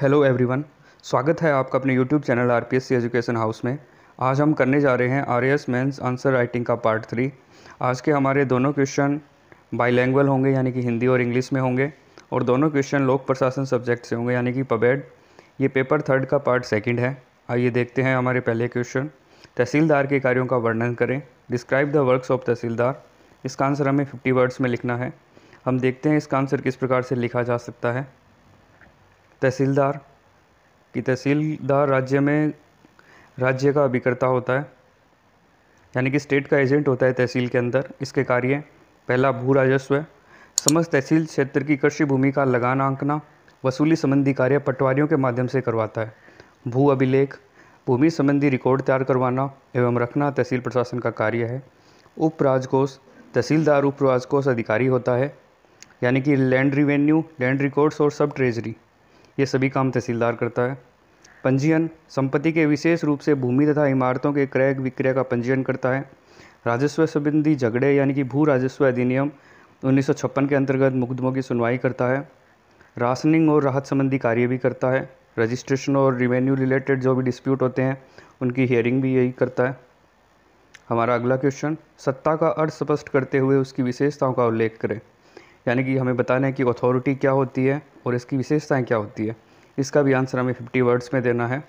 hello everyone स्वागत है आपका अपने YouTube channel R education house में आज हम करने जा रहे हैं R S mains answer writing का पार्ट थ्री आज के हमारे दोनों क्वेश्चन बाईलैंग्वल होंगे यानी कि हिंदी और इंग्लिश में होंगे और दोनों क्वेश्चन लोक प्रशासन सब्जेक्ट से होंगे यानी कि पबेड ये पेपर थर्ड का पार्ट सेकेंड है आइए देखते हैं हमारे पहले क्वेश्चन तहसीलदार के कार्यों का वर्णन करें describe the works of tehsildar इसका आंसर हमें फिफ्टी वर्ड्स में लिखना है हम देखते हैं इसका आंसर किस प्रकार से लिखा जा सकता है तहसीलदार कि तहसीलदार राज्य में राज्य का अभिकर्ता होता है यानी कि स्टेट का एजेंट होता है तहसील के अंदर इसके कार्य पहला भू राजस्व है समस्त तहसील क्षेत्र की कृषि भूमि का लगान आंकना वसूली संबंधी कार्य पटवारियों के माध्यम से करवाता है भू अभिलेख भूमि संबंधी रिकॉर्ड तैयार करवाना एवं रखना तहसील प्रशासन का कार्य है उपराजकोष तहसीलदार उपराजकोष अधिकारी होता है यानी कि लैंड रिवेन्यू लैंड रिकॉर्ड्स और सब ट्रेजरी ये सभी काम तहसीलदार करता है पंजीयन संपत्ति के विशेष रूप से भूमि तथा इमारतों के क्रय विक्रय का पंजीयन करता है राजस्व संबंधी झगड़े यानी कि भू राजस्व अधिनियम उन्नीस के अंतर्गत मुकदमों की सुनवाई करता है राशनिंग और राहत संबंधी कार्य भी करता है रजिस्ट्रेशन और रिवेन्यू रिलेटेड जो भी डिस्प्यूट होते हैं उनकी हियरिंग भी यही करता है हमारा अगला क्वेश्चन सत्ता का अर्थ स्पष्ट करते हुए उसकी विशेषताओं का उल्लेख करें यानी कि हमें बताना है कि अथॉरिटी क्या होती है और इसकी विशेषताएँ क्या होती है इसका भी आंसर हमें फिफ्टी वर्ड्स में देना है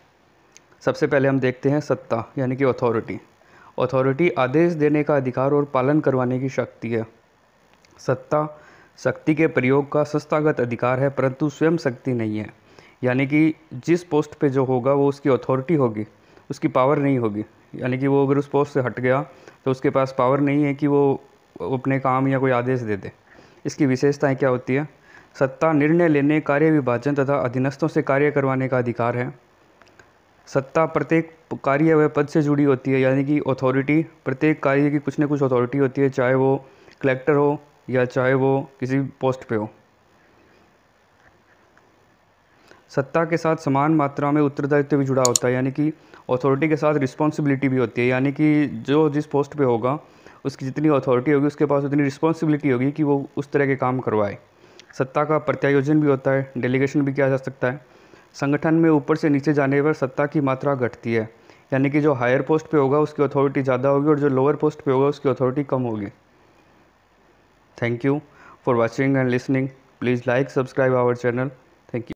सबसे पहले हम देखते हैं सत्ता यानी कि अथॉरिटी अथॉरिटी आदेश देने का अधिकार और पालन करवाने की शक्ति है सत्ता शक्ति के प्रयोग का संस्थागत अधिकार है परंतु स्वयं शक्ति नहीं है यानी कि जिस पोस्ट पे जो होगा वो उसकी अथॉरिटी होगी उसकी पावर नहीं होगी यानी कि वो अगर उस पोस्ट से हट गया तो उसके पास पावर नहीं है कि वो अपने काम या कोई आदेश दे दे इसकी विशेषताएं क्या होती है सत्ता निर्णय लेने कार्य विभाजन तथा अधीनस्थों से कार्य करवाने का अधिकार है सत्ता प्रत्येक कार्य व पद से जुड़ी होती है यानी कि अथॉरिटी प्रत्येक कार्य की कुछ न कुछ अथॉरिटी होती है चाहे वो कलेक्टर हो या चाहे वो किसी भी पोस्ट पे हो सत्ता के साथ समान मात्रा में उत्तरदायित्व भी जुड़ा होता है यानी कि अथॉरिटी के साथ रिस्पॉन्सिबिलिटी भी होती है यानी कि जो जिस पोस्ट पे होगा उसकी जितनी अथॉरिटी होगी उसके पास उतनी रिस्पॉन्सिबिलिटी होगी कि वो उस तरह के काम करवाए सत्ता का प्रत्यायोजन भी होता है डेलीगेशन भी किया जा सकता है संगठन में ऊपर से नीचे जाने पर सत्ता की मात्रा घटती है यानी कि जो हायर पोस्ट पे होगा उसकी अथॉरिटी ज़्यादा होगी और जो लोअर पोस्ट पे होगा उसकी अथॉरिटी कम होगी thank you for watching and listening please like subscribe our channel